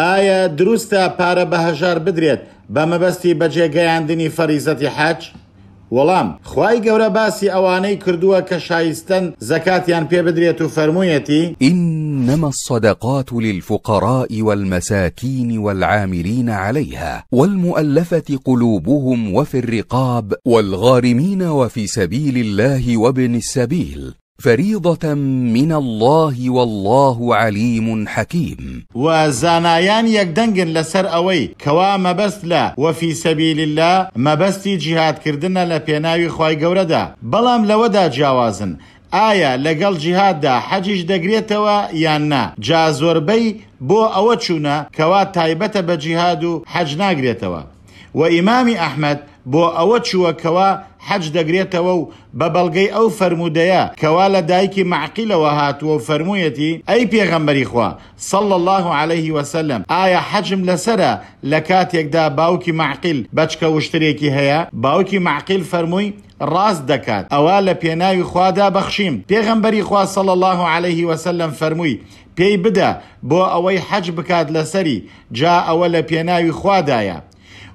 ئایا دروستە پارە بە هەژار بدرێت بە مەبەستی بەجێگەیاندنی فەریزەتی حاج؟ وەڵام خوای گەورە باسی ئەوانەی کردووە کە شایستن زەکاتیان پێ بدرێت و فەرموویەتی إنما الصدقات للفقراء والمساكين والعاملين عليها والمؤلفة قلوبهم وفي الرقاب والغارمين وفي سبيل الله وابن السبيل فريضة من الله والله عليم حكيم وزنايان يكدنج لسر اوي كوا مبسلا وفي سبيل الله مبستي جهاد كردنا لبيناوي پێناوی خی بلام لودا جاوازن جیاوازن ئایا جهاد دا حەجیش دەگرێتەوە یان نا جا زۆربەی بۆ ئەوە چوونە کەوا تایبەتە بە جیهاد و حەج ناگرێتەوە. وإمام أحمد بۆ ئەوە چووەکەوە حەج دەگرێتەوە و بە بەڵگەی ئەو فرەرمودەیە کەوا لە دایکی معقیلەوە هاتووە و فرەرموویەتی ئەی پێغەمبەری خوا صل الله عليه وسلم ئایا حەجم لەسرە لە کاتێکدا باوکی معقیل بچکە وشترێکی هەیە باوکی معقیل فەرمووی ڕاست دەکات ئەوە لە پێناوی خوادا بەخشیم پێغەمبەری خوا صل الله عليه وسلم فەرمووی پێی بدە بۆ ئەوەی حەج بکات لەسەری جا ئەوە لە پێناوی خوادایە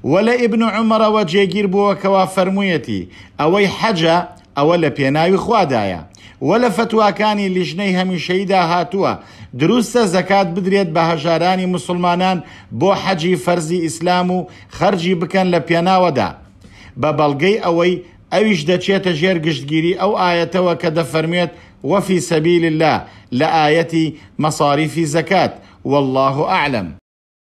ولا ابن عمر وجيجير بو كوا فەرموویەتی اوي حجا ئەوە لە پێناوی خوادایە وە لە فتوواکانی لیژنەی هەمیشەیدا هاتووە دروستە زەکات بدرێت بە هەژارانی مسلمانان بو حجي فەرزی ئیسلام و خەرجی بکەن لە پێناوەدا بە بەڵگەی ئەوەی جير دەچێتە او گشتگیری ئەو ئاەتەوە وفي سبيل الله لآيتي مصاريف زكاة والله أعلم